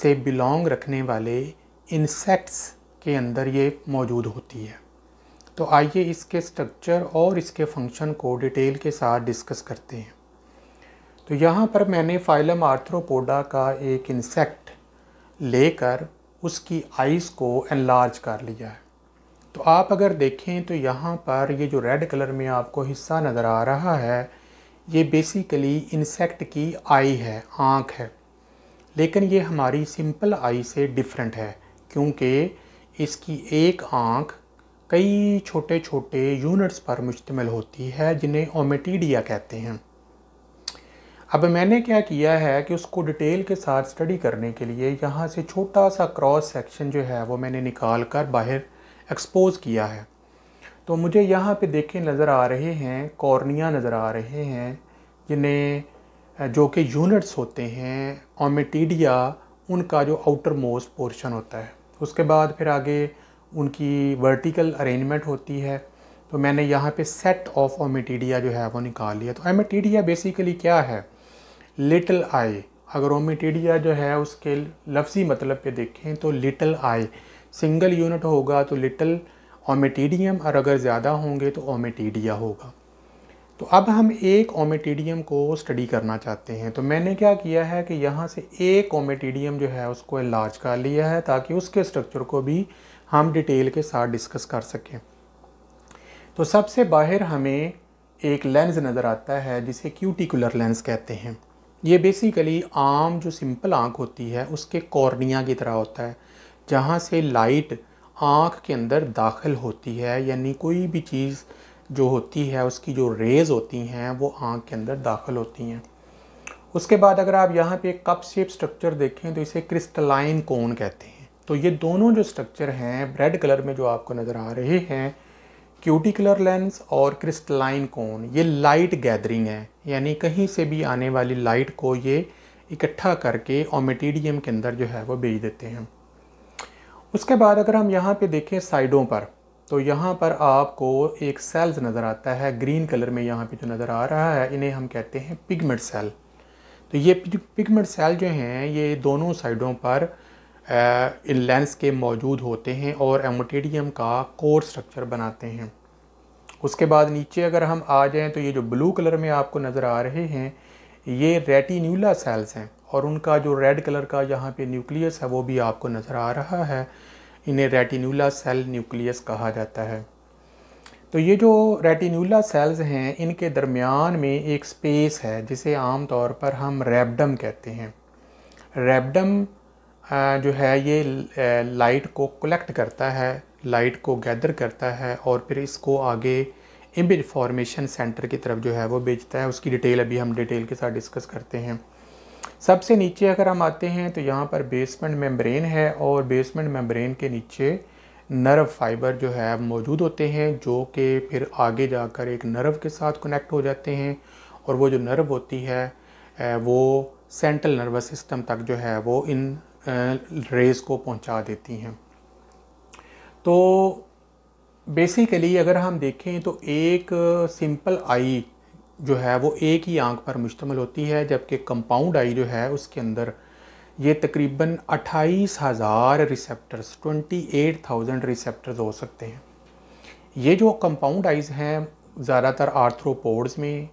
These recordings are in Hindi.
से बिलोंग रखने वाले इंसेक्ट्स के अंदर ये मौजूद होती है तो आइए इसके स्ट्रक्चर और इसके फंक्शन को डिटेल के साथ डिस्कस करते हैं तो यहाँ पर मैंने फाइलम आर्थ्रोपोडा का एक इंसेक्ट लेकर उसकी आइस को एनलार्ज कर लिया है तो आप अगर देखें तो यहाँ पर ये जो रेड कलर में आपको हिस्सा नज़र आ रहा है ये बेसिकली इंसेक्ट की आई है आँख है लेकिन ये हमारी सिंपल आई से डिफरेंट है क्योंकि इसकी एक आँख कई छोटे छोटे यूनिट्स पर मुश्तमिल होती है जिन्हें ओमेटीडिया कहते हैं अब मैंने क्या किया है कि उसको डिटेल के साथ स्टडी करने के लिए यहाँ से छोटा सा क्रॉस सेक्शन जो है वो मैंने निकाल कर बाहर एक्सपोज़ किया है तो मुझे यहाँ पे देखें नज़र आ रहे हैं कॉर्निया नज़र आ रहे हैं जिन्हें जो कि यूनिट्स होते हैं ओमिटीडिया उनका जो आउटर मोस्ट पोर्शन होता है उसके बाद फिर आगे उनकी वर्टिकल अरेंजमेंट होती है तो मैंने यहाँ पे सेट ऑफ ओमेटीडिया जो है वो निकाल लिया तो ओमिटीडिया बेसिकली क्या है लिटल आई अगर ओमेटीडिया जो है उसके लफ्ज़ी मतलब पे देखें तो लिटल आई सिंगल यूनिट होगा तो लिटल ओमेटीडियम और अगर ज़्यादा होंगे तो ओमेटीडिया होगा तो अब हम एक ओमेटीडियम को स्टडी करना चाहते हैं तो मैंने क्या किया है कि यहाँ से एक ओमेटीडियम जो है उसको लार्ज कर लिया है ताकि उसके स्ट्रक्चर को भी हम डिटेल के साथ डिस्कस कर सकें तो सबसे बाहर हमें एक लेंस नज़र आता है जिसे क्यूटिकुलर लेंस कहते हैं ये बेसिकली आम जो सिंपल आँख होती है उसके कॉर्निया की तरह होता है जहाँ से लाइट आँख के अंदर दाखिल होती है यानी कोई भी चीज़ जो होती है उसकी जो रेज़ होती हैं वो आँख के अंदर दाखिल होती हैं उसके बाद अगर आप यहाँ पे कप शेप स्ट्रक्चर देखें तो इसे क्रिस्टलाइन कोन कहते हैं तो ये दोनों जो स्ट्रक्चर हैं रेड कलर में जो आपको नज़र आ रहे हैं क्यूटिकुलर लेंस और क्रिस्टलाइन कोन ये लाइट गैदरिंग है यानी कहीं से भी आने वाली लाइट को ये इकट्ठा करके ओमेटीडियम के अंदर जो है वो भेज देते हैं उसके बाद अगर हम यहाँ पे देखें साइडों पर तो यहाँ पर आपको एक सेल्स नज़र आता है ग्रीन कलर में यहाँ पे जो नज़र आ रहा है इन्हें हम कहते हैं पिगमेंट सेल तो ये पिगमेंट सेल जो हैं ये दोनों साइडों पर इन लेंस के मौजूद होते हैं और एमोटेडियम का कोर स्ट्रक्चर बनाते हैं उसके बाद नीचे अगर हम आ जाएँ तो ये जो ब्लू कलर में आपको नज़र आ रहे हैं ये रेटिन्यूला सेल्स हैं और उनका जो रेड कलर का यहाँ पे न्यूक्लियस है वो भी आपको नज़र आ रहा है इन्हें रेटिनुला सेल न्यूक्लियस कहा जाता है तो ये जो रेटिनुला सेल्स हैं इनके दरमियान में एक स्पेस है जिसे आम तौर पर हम रेबडम कहते हैं रेबडम जो है ये लाइट को कलेक्ट करता है लाइट को गैदर करता है और फिर इसको आगे इमेज फॉर्मेशन सेंटर की तरफ जो है वो भेजता है उसकी डिटेल अभी हम डिटेल के साथ डिस्कस करते हैं सबसे नीचे अगर हम आते हैं तो यहाँ पर बेसमेंट मेम्ब्रेन है और बेसमेंट मेम्ब्रेन के नीचे नर्व फाइबर जो है मौजूद होते हैं जो कि फिर आगे जाकर एक नर्व के साथ कनेक्ट हो जाते हैं और वो जो नर्व होती है वो सेंट्रल नर्वस सिस्टम तक जो है वो इन रेज़ को पहुंचा देती हैं तो बेसिकली अगर हम देखें तो एक सिंपल आई जो है वो एक ही आंख पर मुश्तमल होती है जबकि कंपाउंड आई जो है उसके अंदर ये तकरीबन अट्ठाईस हज़ार receptors twenty eight thousand receptors हो सकते हैं ये जो कंपाउंड आइज़ हैं ज़्यादातर आर्थ्रोपोड्स में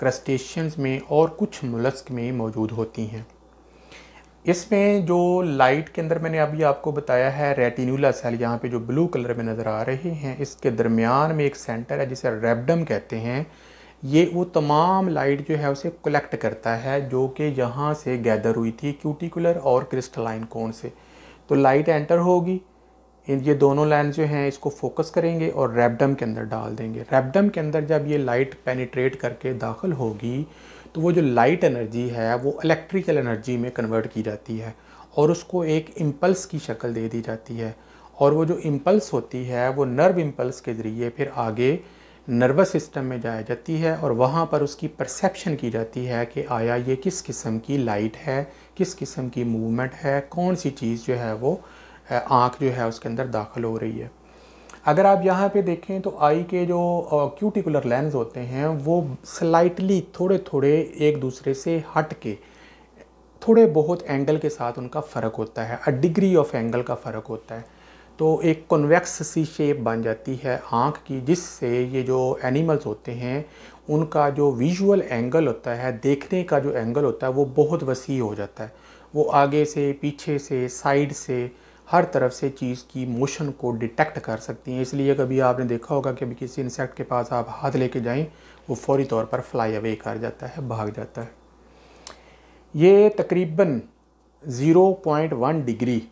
क्रस्टेशियंस में और कुछ मुलस्क में मौजूद होती हैं इसमें जो लाइट के अंदर मैंने अभी आपको बताया है रेटिनुला सेल यहाँ पे जो ब्लू कलर में नज़र आ रहे हैं इसके दरमियान में एक सेंटर है जिसे रेबडम कहते हैं ये वो तमाम लाइट जो है उसे कलेक्ट करता है जो कि यहाँ से गैदर हुई थी क्यूटिकुलर और क्रिस्टलाइन कोण से तो लाइट एंटर होगी इन ये दोनों लेंस जो हैं इसको फोकस करेंगे और रेबडम के अंदर डाल देंगे रेबडम के अंदर जब ये लाइट पेनिट्रेट करके दाखिल होगी तो वो जो लाइट एनर्जी है वो इलेक्ट्रिकल एनर्जी में कन्वर्ट की जाती है और उसको एक इम्पल्स की शक्ल दे दी जाती है और वो जो इम्पल्स होती है वो नर्व इम्पल्स के ज़रिए फिर आगे नर्वस सिस्टम में जाया जाती है और वहाँ पर उसकी परसेप्शन की जाती है कि आया ये किस किस्म की लाइट है किस किस्म की मूवमेंट है कौन सी चीज़ जो है वो आँख जो है उसके अंदर दाखिल हो रही है अगर आप यहाँ पे देखें तो आई के जो क्यूटिकुलर लेंस होते हैं वो स्लाइटली थोड़े थोड़े एक दूसरे से हट के थोड़े बहुत एंगल के साथ उनका फ़र्क होता है अ डिग्री ऑफ एंगल का फ़र्क होता है तो एक कॉन्वेक्स सी शेप बन जाती है आँख की जिससे ये जो एनिमल्स होते हैं उनका जो विजुअल एंगल होता है देखने का जो एंगल होता है वो बहुत वसी हो जाता है वो आगे से पीछे से साइड से हर तरफ से चीज़ की मोशन को डिटेक्ट कर सकती हैं इसलिए कभी आपने देखा होगा कि अभी किसी इंसेक्ट के पास आप हाथ लेके जाएं वो फौरी तौर पर फ्लाई अवे कर जाता है भाग जाता है ये तकरीबन 0.1 डिग्री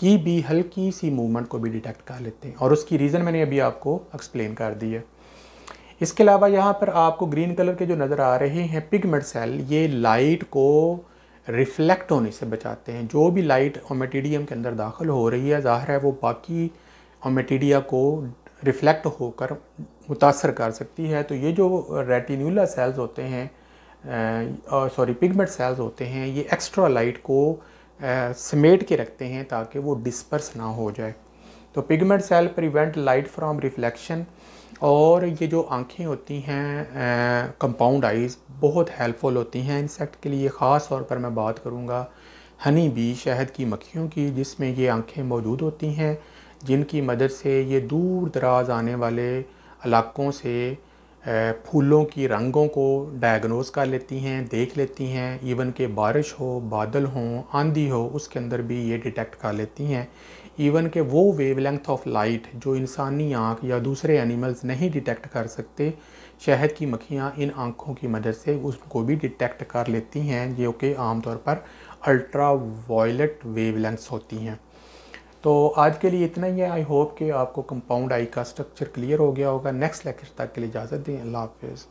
की भी हल्की सी मूवमेंट को भी डिटेक्ट कर लेते हैं और उसकी रीज़न मैंने अभी आपको एक्सप्लेन कर दी है इसके अलावा यहाँ पर आपको ग्रीन कलर के जो नज़र आ रहे हैं पिगमेंट सेल ये लाइट को रिफ्लेक्ट होने से बचाते हैं जो भी लाइट ओमेटीडियम के अंदर दाखिल हो रही है ज़ाहिर है वो बाकी ओमेटीडिया को रिफ्लेक्ट होकर मुतासर कर सकती है तो ये जो रेटिन्यूला सेल्स होते हैं सॉरी पिगमेंट सेल्स होते हैं ये एक्स्ट्रा लाइट को समेट के रखते हैं ताकि वो डिस्पर्स ना हो जाए तो pigment cell prevent light from reflection और ये जो आँखें होती हैं कंपाउंड आइज़ बहुत हेल्पफुल होती हैं इंसेक्ट के लिए ख़ास तौर पर मैं बात करूँगा हनी बी शहद की मक्खियों की जिसमें ये आँखें मौजूद होती हैं जिनकी मदद से ये दूर दराज आने वाले इलाकों से फूलों की रंगों को डायग्नोज़ कर लेती हैं देख लेती हैं इवन के बारिश हो बादल हो आंधी हो उसके अंदर भी ये डिटेक्ट कर लेती हैं इवन के वो वेवलेंथ ऑफ लाइट जो इंसानी आँख या दूसरे एनिमल्स नहीं डिटेक्ट कर सकते शहद की मक्खियाँ इन आँखों की मदद से उसको भी डिटेक्ट कर लेती हैं जो कि आमतौर पर अल्ट्रा वायलेट वेवलेंथ्स होती हैं तो आज के लिए इतना ही है आई होप कि आपको कंपाउंड आई का स्ट्रक्चर क्लियर हो गया होगा नेक्स्ट लेक्चर तक के लिए इजाज़त दें अल्लाह हाफिज़